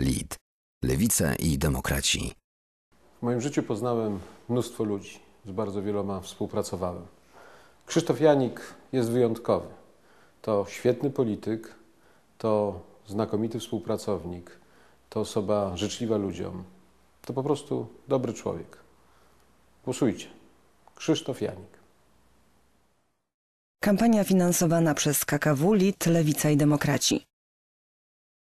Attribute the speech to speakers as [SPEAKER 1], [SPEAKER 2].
[SPEAKER 1] LID, Lewica i Demokraci.
[SPEAKER 2] W moim życiu poznałem mnóstwo ludzi, z bardzo wieloma współpracowałem. Krzysztof Janik jest wyjątkowy. To świetny polityk, to znakomity współpracownik, to osoba życzliwa ludziom, to po prostu dobry człowiek. Głosujcie. Krzysztof Janik.
[SPEAKER 3] Kampania finansowana przez KKW, Lid, Lewica i Demokraci.